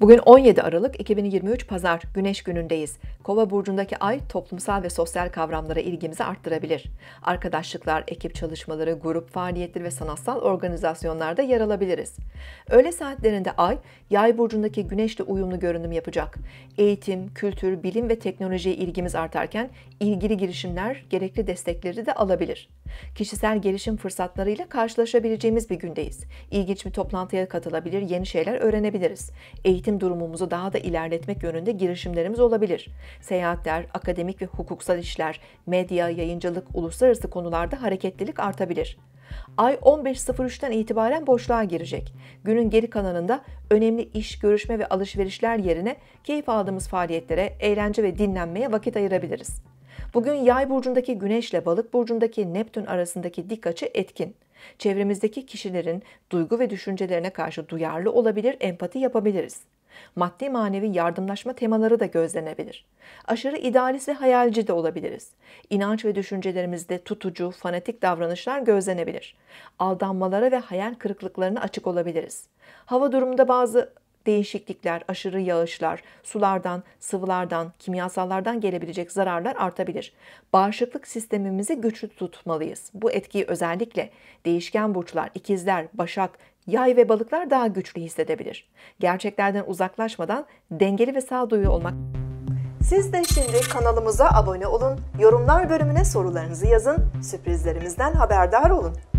Bugün 17 Aralık 2023 Pazar Güneş günündeyiz. Kova burcundaki ay toplumsal ve sosyal kavramlara ilgimizi arttırabilir. Arkadaşlıklar, ekip çalışmaları, grup faaliyetleri ve sanatsal organizasyonlarda yer alabiliriz. Öğle saatlerinde ay Yay burcundaki Güneşle uyumlu görünüm yapacak. Eğitim, kültür, bilim ve teknolojiye ilgimiz artarken ilgili girişimler gerekli destekleri de alabilir. Kişisel gelişim fırsatlarıyla karşılaşabileceğimiz bir gündeyiz. İlginç bir toplantıya katılabilir, yeni şeyler öğrenebiliriz. Eğitim eğitim durumumuzu daha da ilerletmek yönünde girişimlerimiz olabilir. Seyahatler, akademik ve hukuksal işler, medya, yayıncılık, uluslararası konularda hareketlilik artabilir. Ay 15.03'ten itibaren boşluğa girecek. Günün geri kalanında önemli iş, görüşme ve alışverişler yerine keyif aldığımız faaliyetlere, eğlence ve dinlenmeye vakit ayırabiliriz. Bugün Yay burcundaki Güneş ile Balık burcundaki Neptün arasındaki dik açı etkin. Çevremizdeki kişilerin duygu ve düşüncelerine karşı duyarlı olabilir, empati yapabiliriz. Maddi manevi yardımlaşma temaları da gözlenebilir. Aşırı idealist ve hayalci de olabiliriz. İnanç ve düşüncelerimizde tutucu, fanatik davranışlar gözlenebilir. Aldanmalara ve hayal kırıklıklarına açık olabiliriz. Hava durumunda bazı değişiklikler, aşırı yağışlar, sulardan, sıvılardan, kimyasallardan gelebilecek zararlar artabilir. Bağışıklık sistemimizi güçlü tutmalıyız. Bu etkiyi özellikle değişken burçlar, ikizler, başak, yay ve balıklar daha güçlü hissedebilir. Gerçeklerden uzaklaşmadan dengeli ve sağduyu olmak. Siz de şimdi kanalımıza abone olun, yorumlar bölümüne sorularınızı yazın, sürprizlerimizden haberdar olun.